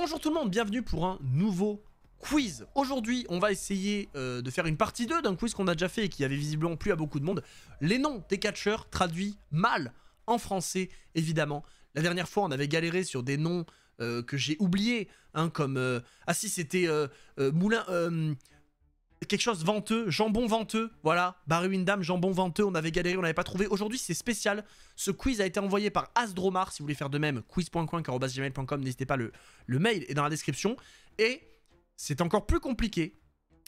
Bonjour tout le monde, bienvenue pour un nouveau quiz. Aujourd'hui, on va essayer euh, de faire une partie 2 d'un quiz qu'on a déjà fait et qui avait visiblement plu à beaucoup de monde. Les noms des catcheurs traduits mal en français, évidemment. La dernière fois, on avait galéré sur des noms euh, que j'ai oubliés, hein, comme... Euh, ah si, c'était Moulin quelque chose venteux, jambon venteux, voilà, Barry Windham, jambon venteux, on avait galéré, on n'avait pas trouvé. Aujourd'hui, c'est spécial. Ce quiz a été envoyé par Asdromar, si vous voulez faire de même, quiz.coin.com, n'hésitez pas, le, mail est dans la description. Et c'est encore plus compliqué.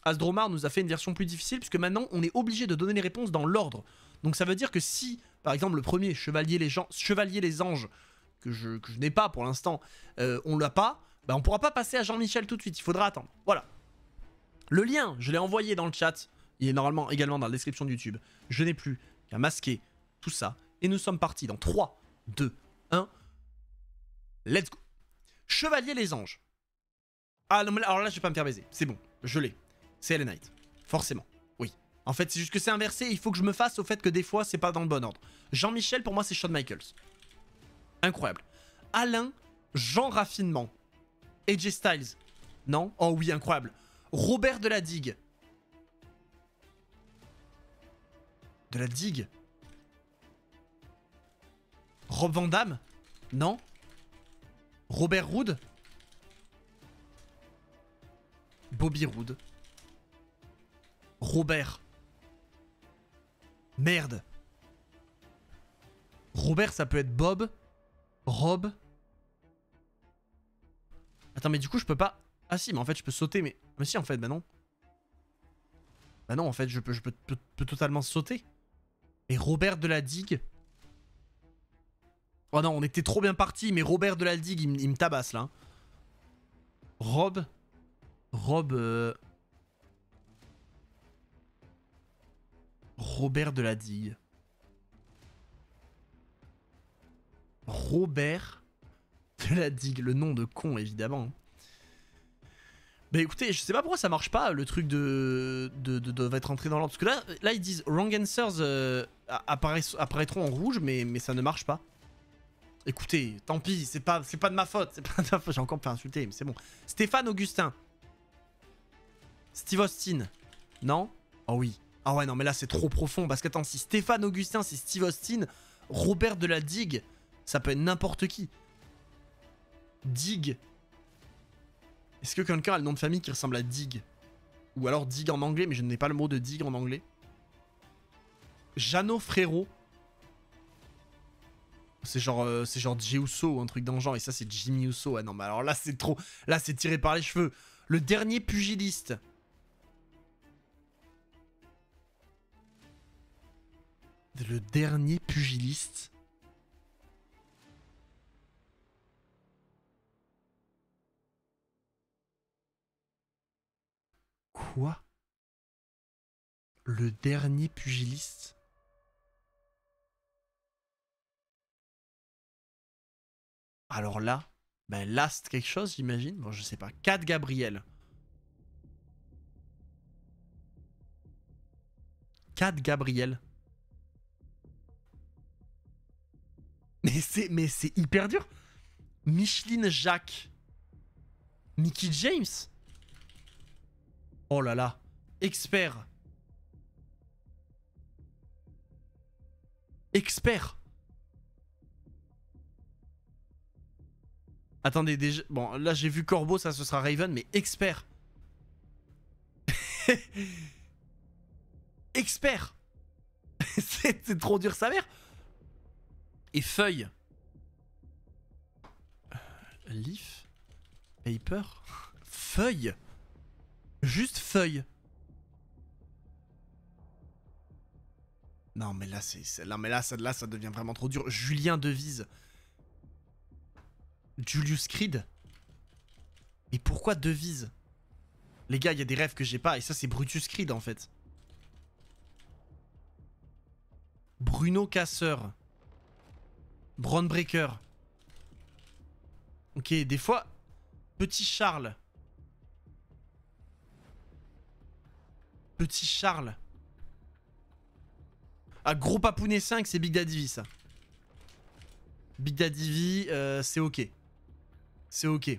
Asdromar nous a fait une version plus difficile, puisque maintenant, on est obligé de donner les réponses dans l'ordre. Donc ça veut dire que si, par exemple, le premier, Chevalier les, les Anges, que je, n'ai pas pour l'instant, euh, on l'a pas, bah on pourra pas passer à Jean-Michel tout de suite, il faudra attendre. Voilà, le lien, je l'ai envoyé dans le chat. Il est normalement également dans la description de YouTube. Je n'ai plus qu'à masquer tout ça. Et nous sommes partis dans 3, 2, 1. Let's go. Chevalier les anges. Ah non, mais alors là, je vais pas me faire baiser. C'est bon, je l'ai. C'est Ellen Knight. Forcément. Oui. En fait, c'est juste que c'est inversé. Il faut que je me fasse au fait que des fois, c'est pas dans le bon ordre. Jean-Michel, pour moi, c'est Shawn Michaels. Incroyable. Alain, Jean Raffinement. AJ Styles. Non Oh oui, incroyable. Robert de la Digue. De la Digue Rob Van Damme Non Robert Rood Bobby Rood Robert Merde Robert ça peut être Bob Rob Attends mais du coup je peux pas Ah si mais en fait je peux sauter mais mais si, en fait, bah non. Bah non, en fait, je peux, je peux, totalement sauter. Et Robert de la digue... Oh non, on était trop bien parti, mais Robert de la digue, il, me tabasse, là. Rob... Rob... Euh, Robert de la digue. Robert de la digue. Le nom de con, évidemment. Hein. Bah écoutez, je sais pas pourquoi ça marche pas le truc de de, de, de être entré dans l'ordre. Parce que là, là ils disent Wrong Answers euh, apparaîtront en rouge, mais, mais ça ne marche pas. Écoutez, tant pis, c'est pas, pas de ma faute. C'est pas de ma faute, j'ai encore pas insulté mais c'est bon. Stéphane Augustin. Steve Austin. Non oh oui. Ah ouais, non, mais là c'est trop profond. Parce qu'attends, si Stéphane Augustin, c'est Steve Austin, Robert de la Digue, ça peut être n'importe qui. Digue, est-ce que quelqu'un a le nom de famille qui ressemble à Dig Ou alors Dig en anglais, mais je n'ai pas le mot de Dig en anglais. Jano Frérot. C'est genre, euh, c'est genre ou un truc dans genre. Et ça, c'est Jimmy Uso. Ah non, mais alors là, c'est trop. Là, c'est tiré par les cheveux. Le dernier pugiliste. Le dernier pugiliste. Quoi Le dernier pugiliste Alors là, ben Last quelque chose, j'imagine. Bon, je sais pas. 4 Gabriel. 4 Gabriel. Mais c'est mais c'est hyper dur. Micheline Jacques. Nicky James. Oh là là. Expert. Expert. Attendez, déjà... Bon, là j'ai vu Corbeau, ça ce sera Raven, mais expert. expert. C'est trop dur sa mère. Et feuille. Euh, leaf Paper Feuille Juste feuille. Non mais là c'est là mais là ça là ça devient vraiment trop dur. Julien Devise. Julius Creed. Et pourquoi Devise Les gars, il y a des rêves que j'ai pas et ça c'est Brutus Creed en fait. Bruno Casseur. Brown Breaker. Ok, des fois, petit Charles. Petit Charles. Ah, gros papounet 5, c'est Big Daddy V, ça. Big Daddy V, euh, c'est ok. C'est ok.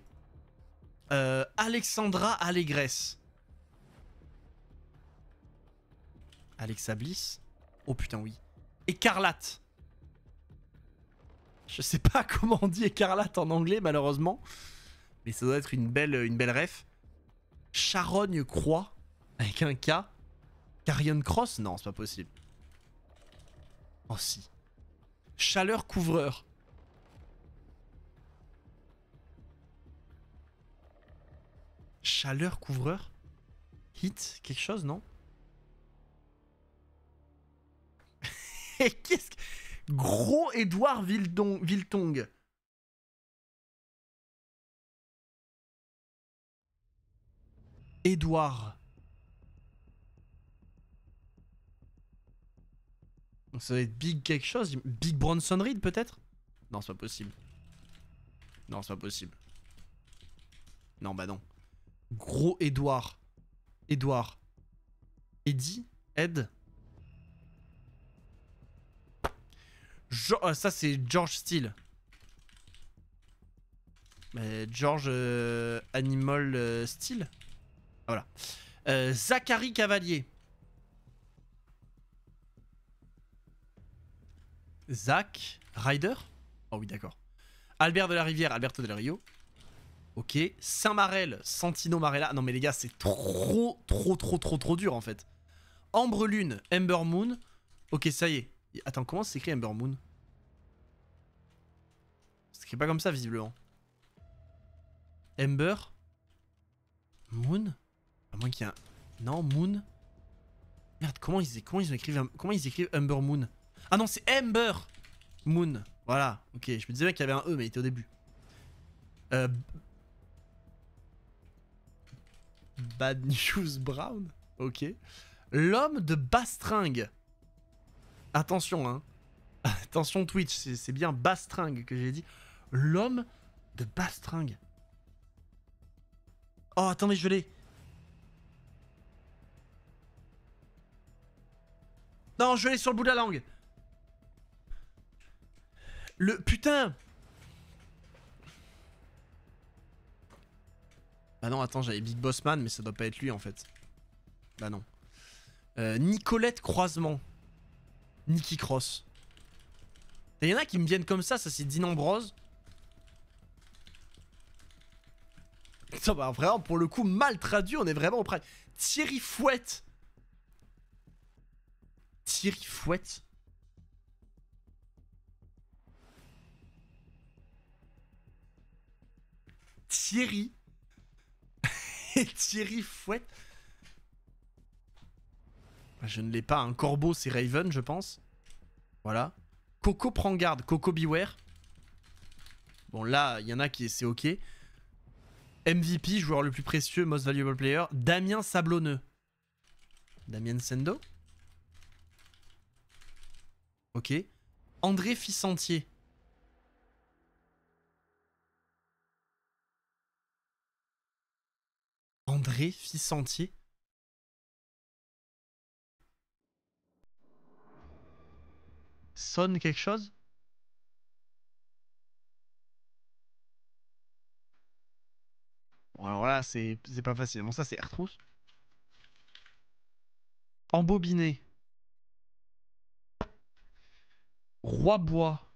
Euh, Alexandra Allégresse Alexa Bliss. Oh putain, oui. Écarlate. Je sais pas comment on dit écarlate en anglais, malheureusement. Mais ça doit être une belle, une belle ref. Charogne Croix. Avec un K Carrion Cross Non, c'est pas possible. Oh si. Chaleur couvreur. Chaleur couvreur Hit Quelque chose, non Qu'est-ce que... Gros Edouard Viltong. Edouard. Ça va être Big quelque chose Big Bronson Reed peut-être Non, c'est pas possible. Non, c'est pas possible. Non, bah non. Gros Edouard. Edouard. Eddie Ed euh, Ça, c'est George Steele. Mais George euh, Animal euh, Steele Voilà. Euh, Zachary Cavalier. Zach Ryder Oh oui, d'accord. Albert de la Rivière, Alberto del Rio. Ok. Saint-Marel, Santino Marella. Non mais les gars, c'est trop, trop, trop, trop, trop dur en fait. Ambre Lune, Ember Moon. Ok, ça y est. Attends, comment s'écrit Ember Moon C'est pas comme ça visiblement. Ember Moon À moins qu'il y ait un... Non, Moon Merde, comment ils, comment ils, écrivent, comment ils écrivent Ember Moon ah non, c'est Ember Moon. Voilà, ok. Je me disais qu'il y avait un E, mais il était au début. Euh, Bad News Brown Ok. L'homme de Bastring Attention, hein. Attention Twitch, c'est bien Bastring que j'ai dit. L'homme de Bastring Oh, attendez, je l'ai. Non, je l'ai sur le bout de la langue. Le putain Bah non, attends, j'avais Big Boss Man, mais ça doit pas être lui en fait. Bah non. Euh, Nicolette Croisement. Nicky Cross. Il y en a qui me viennent comme ça, ça c'est Dinambrose. Putain, bah vraiment, pour le coup, mal traduit, on est vraiment au Thierry Fouette. Thierry Fouette Thierry. Thierry Fouette. Bah, je ne l'ai pas. Un corbeau, c'est Raven, je pense. Voilà. Coco prend garde. Coco beware. Bon, là, il y en a qui... C'est OK. MVP, joueur le plus précieux, most valuable player. Damien Sablonneux. Damien Sendo. OK. André Fissentier. André sentier. Sonne quelque chose Bon alors là c'est pas facile. Bon ça c'est Artrousse. Embobiné. Roi bois.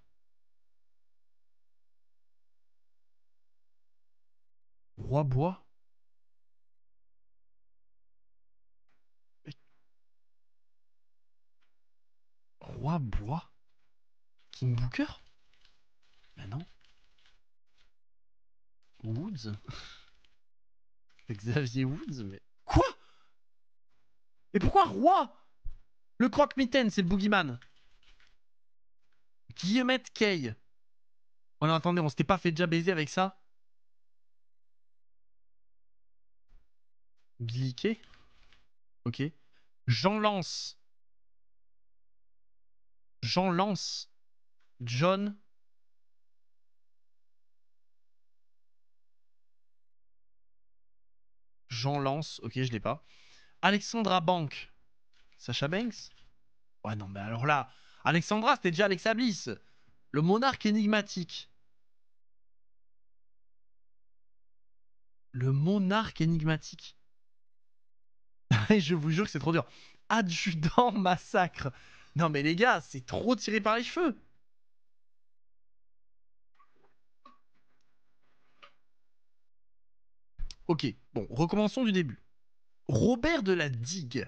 Roi bois Bois King Booker Ben non. Woods Xavier Woods, mais. Quoi Et pourquoi Roi Le croque-mitaine, c'est le boogeyman. Guillemette Kay. Oh non, attendez, on s'était pas fait déjà baiser avec ça Billy Ok. Jean Lance. Jean Lance, John. Jean Lance, ok, je l'ai pas. Alexandra Bank, Sacha Banks. Ouais, non, mais alors là, Alexandra, c'était déjà Alexa Bliss, le monarque énigmatique. Le monarque énigmatique. je vous jure que c'est trop dur. Adjudant massacre. Non mais les gars, c'est trop tiré par les cheveux. Ok, bon, recommençons du début. Robert de la Digue.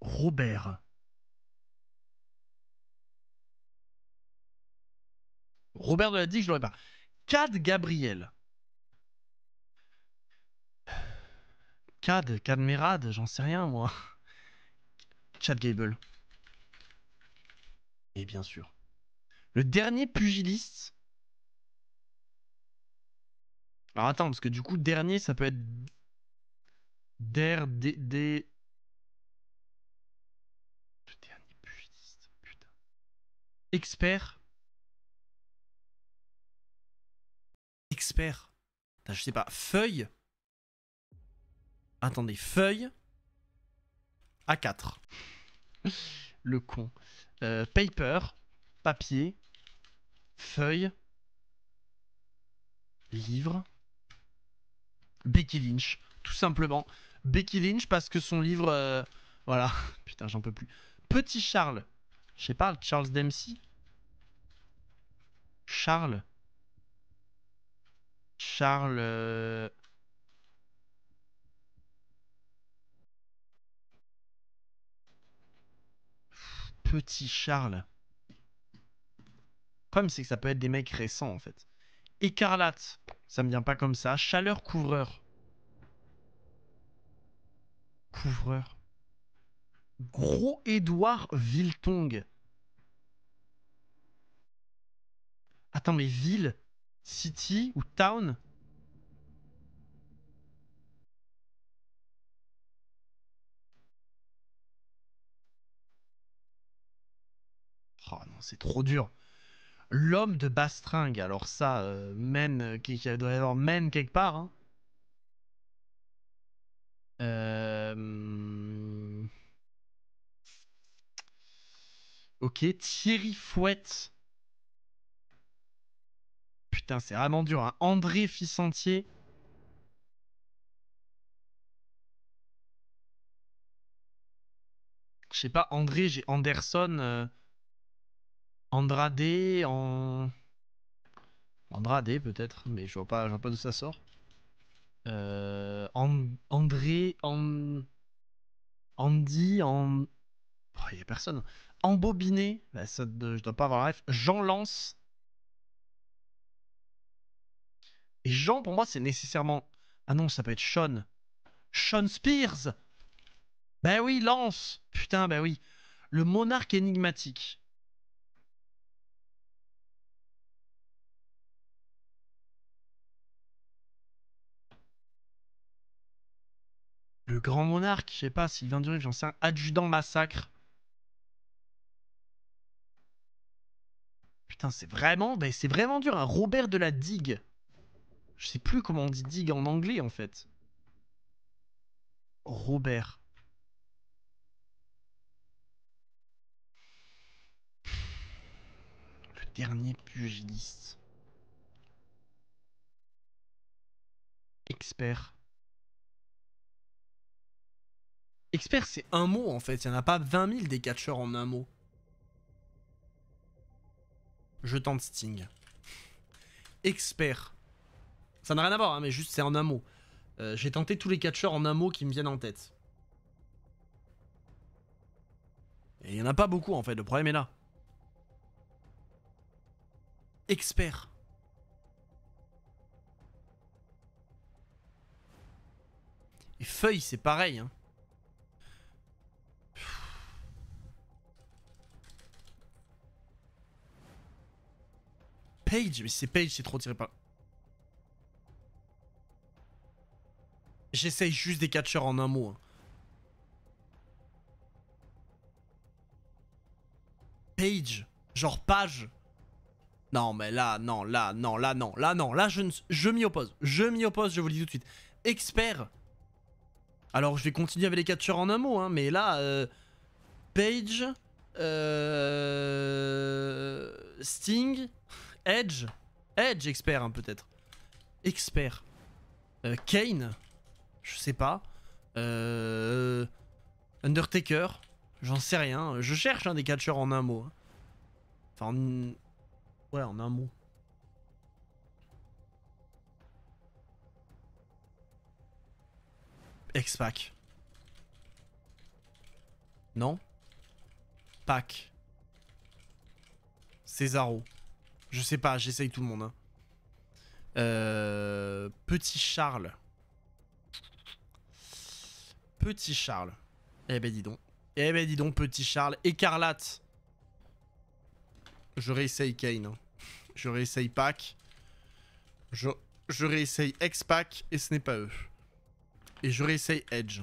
Robert. Robert de la Digue, je l'aurais pas. Cad Gabriel. Cad, Cadmerade, j'en sais rien moi. Chad Gable. Et bien sûr. Le dernier pugiliste. Alors attends, parce que du coup, dernier, ça peut être. Der, D, Le dernier pugiliste, putain. Expert. Expert. je sais pas. Feuille. Attendez, feuille. A4. Le con. Euh, paper, papier, feuille, livre. Becky Lynch, tout simplement. Becky Lynch parce que son livre... Euh, voilà, putain j'en peux plus. Petit Charles. Je sais pas, Charles Dempsey Charles. Charles... Euh, petit Charles. Comme c'est que ça peut être des mecs récents en fait. Écarlate, ça me vient pas comme ça. Chaleur couvreur. Couvreur. Gros Édouard Viltong. Attends, mais ville, city ou town c'est trop dur. L'homme de Bastringue, alors ça, euh, mène, euh, qui, doit y avoir mène quelque part. Hein. Euh, ok, Thierry Fouette. Putain, c'est vraiment dur. Hein. André Fissentier. Je sais pas, André, j'ai Anderson. Andrade en. Andrade peut-être, mais je vois pas, vois pas d'où ça sort. Euh, André en. Andy en. Il oh, n'y a personne. Embobiné, bah, ça, je dois pas avoir la Jean Lance. Et Jean, pour moi, c'est nécessairement. Ah non, ça peut être Sean. Sean Spears Ben oui, Lance Putain, ben oui. Le monarque énigmatique. le grand monarque, je sais pas, Sylvain Durif, j'en sais un, adjudant massacre. Putain, c'est vraiment, c'est vraiment dur, un hein. Robert de la digue. Je sais plus comment on dit digue en anglais en fait. Robert. Le dernier pugiliste. Expert. Expert, c'est un mot en fait. Il n'y en a pas 20 000 des catcheurs en un mot. Je tente Sting. Expert. Ça n'a rien à voir, hein, mais juste c'est en un mot. Euh, j'ai tenté tous les catcheurs en un mot qui me viennent en tête. Et il n'y en a pas beaucoup en fait, le problème est là. Expert. Et feuille, c'est pareil. Hein. Page, mais c'est Page, c'est trop tiré par... J'essaye juste des catcheurs en un mot. Hein. Page, genre page. Non, mais là, non, là, non, là, non, là, non, là, je, je m'y oppose. Je m'y oppose, je vous le dis tout de suite. Expert. Alors, je vais continuer avec les catcheurs en un mot, hein, mais là, euh, Page, euh, Sting, Edge Edge, expert, hein, peut-être. Expert. Euh, Kane Je sais pas. Euh, Undertaker J'en sais rien. Je cherche un hein, des catcheurs en un mot. Hein. Enfin, ouais, en un mot. ex pack Non Pack. Cesaro. Je sais pas, j'essaye tout le monde. Hein. Euh, petit Charles. Petit Charles. Eh ben dis donc. Eh ben dis donc, petit Charles. Écarlate. Je réessaye Kane. Hein. Je réessaye Pac. Je, je réessaye ex pac et ce n'est pas eux. Et je réessaye Edge.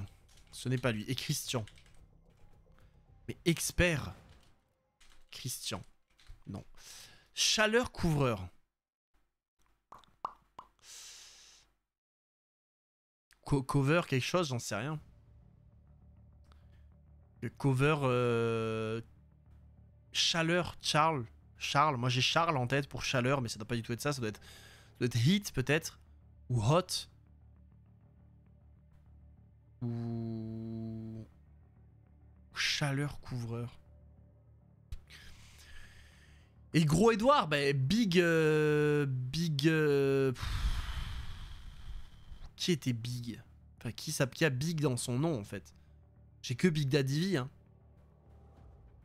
Ce n'est pas lui. Et Christian. Mais expert. Christian. Non. Chaleur couvreur. cover quelque chose, j'en sais rien. cover euh, chaleur Charles. Charles, moi j'ai Charles en tête pour chaleur, mais ça doit pas du tout être ça, ça doit être, ça doit être peut-être, ou hot, ou chaleur couvreur. Et gros Edouard, bah, Big. Euh, big. Euh, qui était Big Enfin, qui, ça, a Big dans son nom en fait J'ai que Big Daddy hein.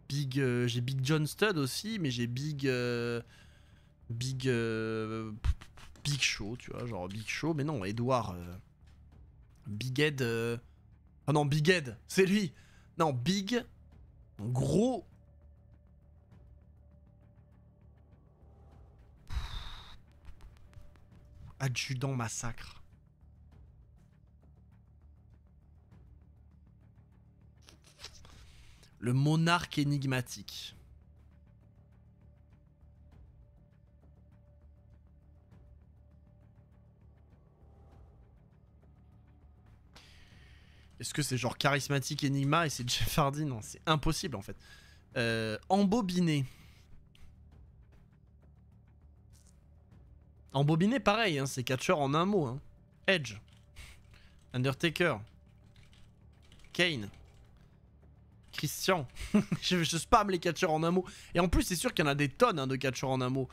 Big. Euh, j'ai Big John Stud aussi, mais j'ai Big. big. big Show, tu vois, genre Big Show. Mais non, Edouard. big Ed. Ah oh non, Big Ed, c'est lui Non, Big. Gros Adjudant massacre. Le monarque énigmatique. Est-ce que c'est genre charismatique énigma et c'est Jeff Hardy Non, c'est impossible en fait. Euh, embobiné. Embobiné, pareil, hein, c'est catcheur en un mot. Hein. Edge, Undertaker, Kane, Christian. je, spam les catcheurs en un mot. Et en plus, c'est sûr qu'il y en a des tonnes hein, de catcheurs en un mot.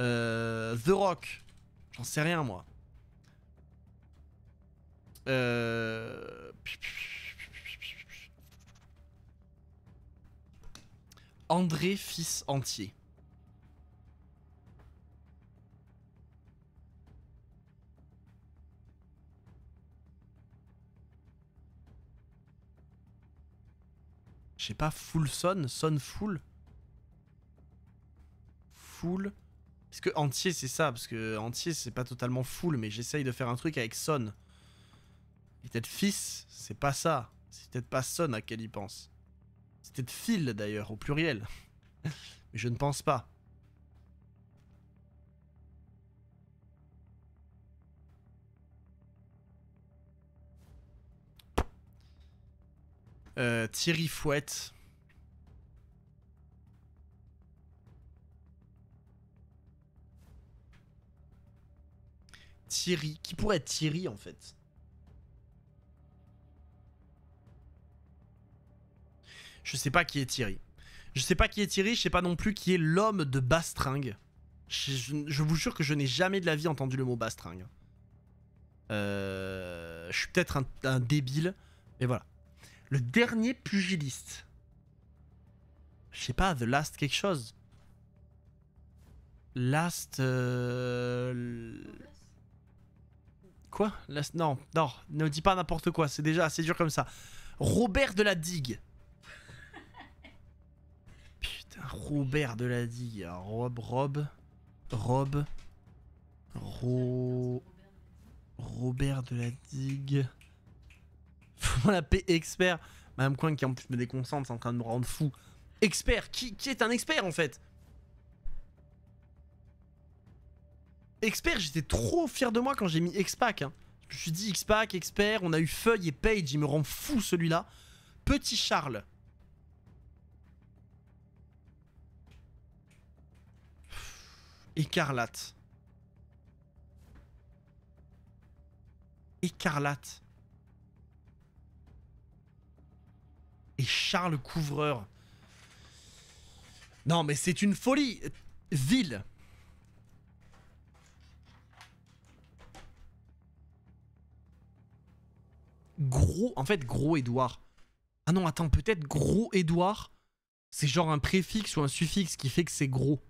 Euh, The Rock, j'en sais rien moi. Euh, André Fils Entier. Je sais pas, full son, son full. Full. Parce que entier, c'est ça, parce que entier, c'est pas totalement full, mais j'essaye de faire un truc avec son. Et peut-être fils, c'est pas ça. C'est peut-être pas son à quel il pense. C'est peut-être fil d'ailleurs, au pluriel. mais je ne pense pas. Euh, Thierry Fouette. Thierry. Qui pourrait être Thierry en fait Je sais pas qui est Thierry. Je sais pas qui est Thierry, je sais pas non plus qui est l'homme de Bastring Je, vous jure que je n'ai jamais de la vie entendu le mot Bastring euh, je suis peut-être un, un, débile, mais voilà le dernier pugiliste. Je sais pas, The Last quelque chose. Euh, Last. Quoi Last... Non, non, ne dis pas n'importe quoi, c'est déjà assez dur comme ça. Robert de la Digue. Putain, Robert de la Digue. Rob, Rob, Rob. Ro... Robert de la Digue la paix expert. Madame Coin qui en plus me déconcentre, c'est en train de me rendre fou. Expert qui, qui est un expert en fait Expert, j'étais trop fier de moi quand j'ai mis x hein. Je me suis dit x Expert, on a eu Feuille et Page, il me rend fou celui-là. Petit Charles. Écarlate. Écarlate. Charles Couvreur. Non, mais c'est une folie Ville Gros, en fait, Gros Édouard. Ah non, attends, peut-être Gros Édouard, c'est genre un préfixe ou un suffixe qui fait que c'est gros.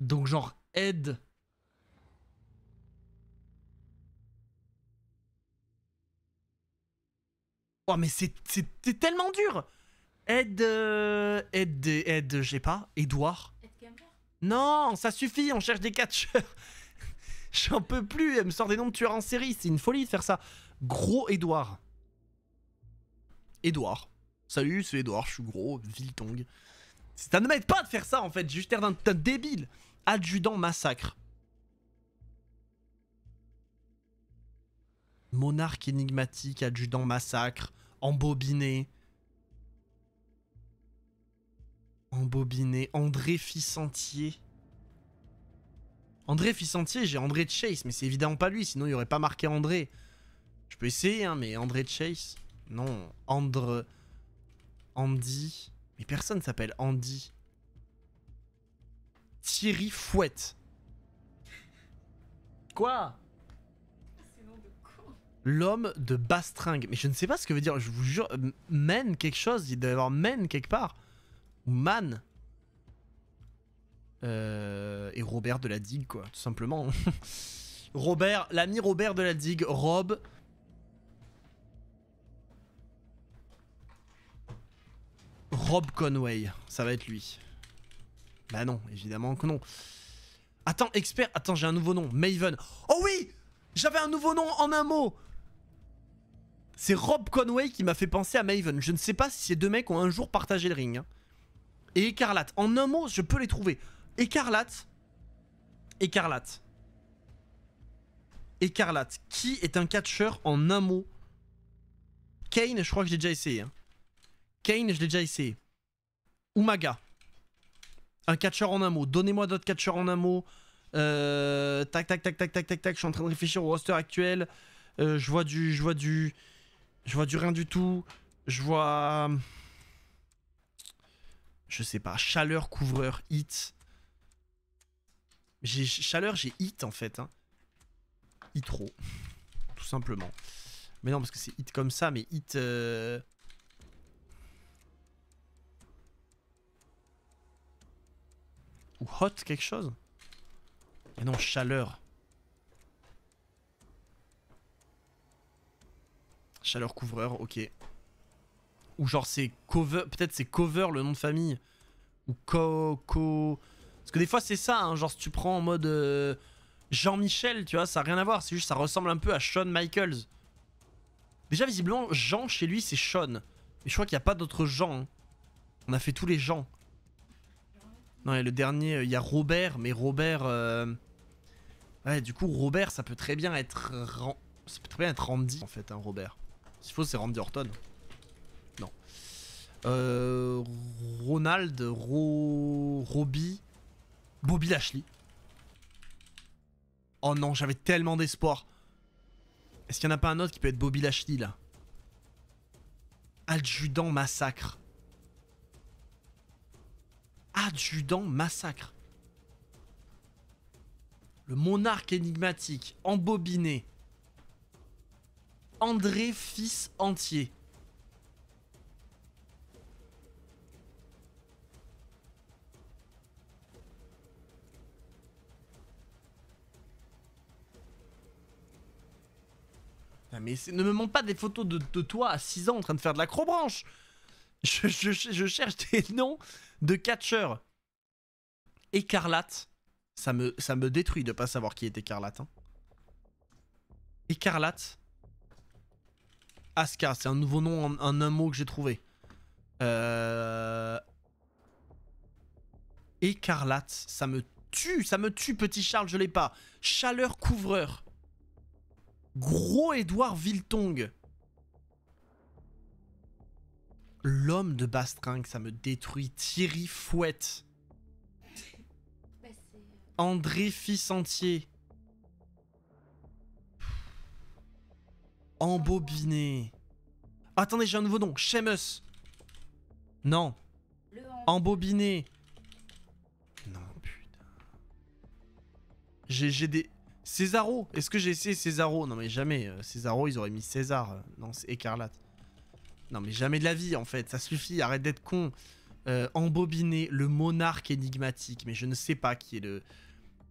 Donc genre Ed... Oh, mais c'est tellement dur Aide... Euh, aide... Aide... Je sais pas. Edouard. non, ça suffit, on cherche des catcheurs. J'en peux plus, elle me sort des noms de tueurs en série. C'est une folie de faire ça. Gros Edouard. Edouard. Salut, c'est Edouard, je suis gros, Viltong. Ça ne m'aide pas de faire ça, en fait. j'ai Juste l'air d'un débile. Adjudant massacre. monarque énigmatique, adjudant massacre, embobiné. Embobiné, André Fissentier. André Fissentier, j'ai André Chase, mais c'est évidemment pas lui, sinon il n'y aurait pas marqué André. Je peux essayer, hein, mais André Chase. Non, Andre. Andy. Mais personne s'appelle Andy. Thierry Fouette. Quoi L'homme de Bastringue. Mais je ne sais pas ce que veut dire, je vous jure. men quelque chose, il doit y avoir men quelque part. Ou man. Euh, et Robert de la Digue, quoi, tout simplement. Robert, l'ami Robert de la Digue, Rob. Rob Conway, ça va être lui. Bah non, évidemment que non. Attends, expert, attends, j'ai un nouveau nom, Maven. Oh oui J'avais un nouveau nom en un mot c'est Rob Conway qui m'a fait penser à Maven. Je ne sais pas si ces deux mecs ont un jour partagé le ring. Hein. Et Écarlate. En un mot, je peux les trouver. Écarlate. Écarlate. Écarlate. Qui est un catcheur en un mot Kane, je crois que j'ai déjà essayé. Hein. Kane, je l'ai déjà essayé. Umaga. Un catcheur en un mot. Donnez-moi d'autres catcheurs en un mot. Euh, tac, tac, tac, tac, tac, tac, tac. Je suis en train de réfléchir au roster actuel. Euh, je vois du... Je vois du... Je vois du rien du tout. Je vois. Je sais pas. Chaleur, couvreur, hit. J'ai chaleur, j'ai hit en fait. Hitro. Hein. Tout simplement. Mais non, parce que c'est hit comme ça, mais hit. Euh, ou hot quelque chose Mais non, chaleur. Chaleur couvreur, ok. Ou genre c'est cover, peut-être c'est cover le nom de famille. Ou Coco. Parce que des fois c'est ça, hein, genre si tu prends en mode euh, Jean-Michel, tu vois, ça n'a rien à voir. C'est juste ça ressemble un peu à Shawn Michaels. Déjà visiblement, Jean chez lui c'est Sean. Mais je crois qu'il n'y a pas d'autres Jean. Hein. On a fait tous les Jean. Non et le dernier, euh, il y a Robert, mais Robert... Euh, ouais, du coup, Robert, ça peut très bien être... Ça peut très bien être Randy, en fait, un hein, Robert. S'il faut, c'est Randy Orton. Non. Euh, Ronald, Ro... Robbie, Bobby Lashley. Oh non, j'avais tellement d'espoir. Est-ce qu'il n'y en a pas un autre qui peut être Bobby Lashley là Adjudant massacre. Adjudant massacre. Le monarque énigmatique, embobiné, André fils entier. mais ne me montre pas des photos de, toi à 6 ans en train de faire de l'acrobranche. Je, je, je, cherche des noms de catcheurs. Écarlate. Ça me, ça me détruit de pas savoir qui est Écarlate. Hein. Écarlate. Aska, c'est un nouveau nom en, un mot que j'ai trouvé. Euh, Écarlate, ça me tue, ça me tue, petit Charles, je l'ai pas. Chaleur couvreur. Gros Édouard Viltong. L'homme de Bastring, ça me détruit. Thierry Fouette. Bah, euh, André Fils Embobiné. Attendez, j'ai un nouveau nom. Seamus. Non. Embobiné. Non, putain. J'ai des... Césaro Est-ce que j'ai essayé Césaro Non mais jamais. Euh, Césaro, ils auraient mis César. Euh, non, c'est écarlate. Non mais jamais de la vie en fait. Ça suffit, arrête d'être con. Euh, embobiné, le monarque énigmatique. Mais je ne sais pas qui est le,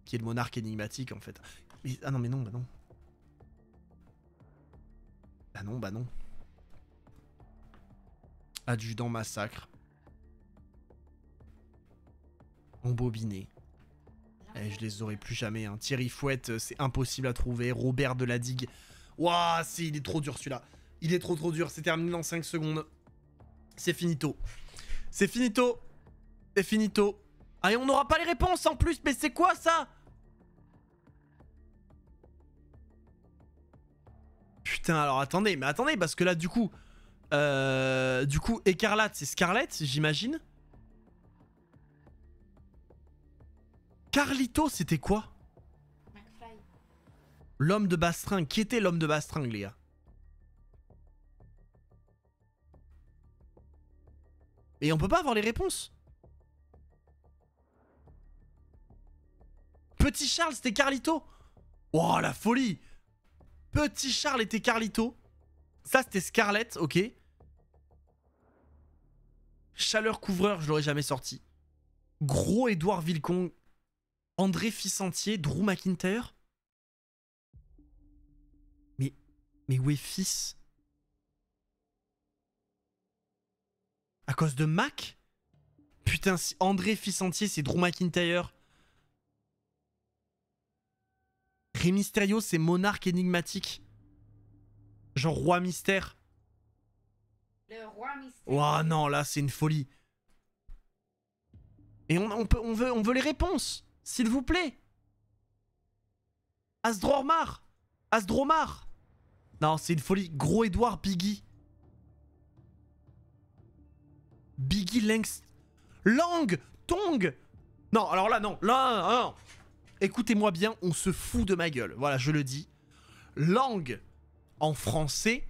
qui est le monarque énigmatique en fait. ah non mais non, bah non. Ah non, bah non. Adjudant massacre. Embobiné. Et eh, je les aurai plus jamais. Hein. Thierry Fouette, euh, c'est impossible à trouver. Robert de la Digue. Ouah, si, il est trop dur celui-là. Il est trop trop dur. C'est terminé dans 5 secondes. C'est finito. C'est finito. C'est finito. Ah, on n'aura pas les réponses en plus, mais c'est quoi ça alors attendez, mais attendez, parce que là, du coup... Euh, du coup, écarlate, c'est Scarlett, j'imagine. Carlito, c'était quoi L'homme de Bastring. Qui était l'homme de Bastring, les gars Et on peut pas avoir les réponses. Petit Charles, c'était Carlito. Oh, la folie Petit Charles était Carlito. Ça, c'était Scarlett, ok. Chaleur couvreur, je l'aurais jamais sorti. Gros Edouard Vilcon. André Fissentier, Drew McIntyre. Mais, mais où est Fils À cause de Mac Putain, André Fissentier, c'est Drew McIntyre. mystérieux c'est monarque énigmatique. Genre roi mystère. Le roi mystère. Oh non, là, c'est une folie. Et on, on, veut, les réponses, s'il vous plaît. Asdromar. Asdromar Non, c'est une folie. Gros Edouard Biggie. Biggie lengst Lang Tong Non, alors là, non. Là, hein écoutez-moi bien, on se fout de ma gueule. Voilà, je le dis. Langue en français.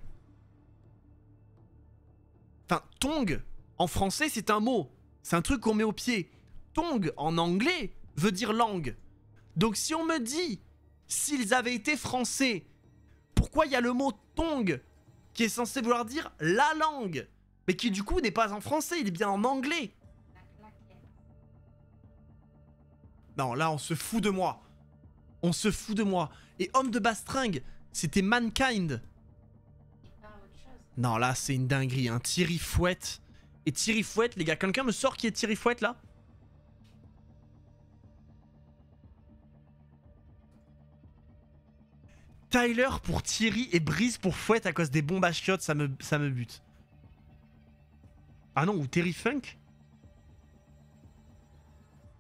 Enfin, tong en français, c'est un mot. C'est un truc qu'on met au pied. tong en anglais veut dire langue. Donc si on me dit s'ils avaient été français, pourquoi il y a le mot tong qui est censé vouloir dire la langue, mais qui du coup n'est pas en français, il est bien en anglais. Non, là, on se fout de moi. On se fout de moi. Et homme de bastringue, c'était Mankind. Non, là, c'est une dinguerie. Hein. Thierry Fouette. Et Thierry Fouette, les gars, quelqu'un me sort qui est Thierry Fouette, là Tyler pour Thierry et Brise pour Fouette à cause des bombes à chiottes, ça me, ça me bute. Ah non, ou Terry Funk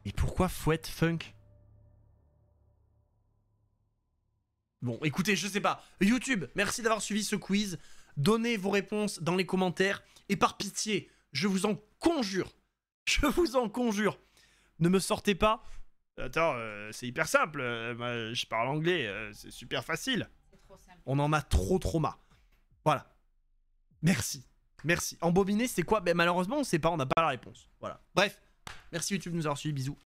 et pourquoi fouette funk Bon, écoutez, je sais pas. YouTube, merci d'avoir suivi ce quiz. Donnez vos réponses dans les commentaires. Et par pitié, je vous en conjure, je vous en conjure, ne me sortez pas. Attends, euh, c'est hyper simple. Euh, je parle anglais, euh, c'est super facile. On en a trop, trop mal Voilà. Merci. Merci. Embobiner, c'est quoi ben, Malheureusement, on sait pas, on n'a pas la réponse. Voilà. Bref. Merci YouTube de nous avoir suivis. Bisous.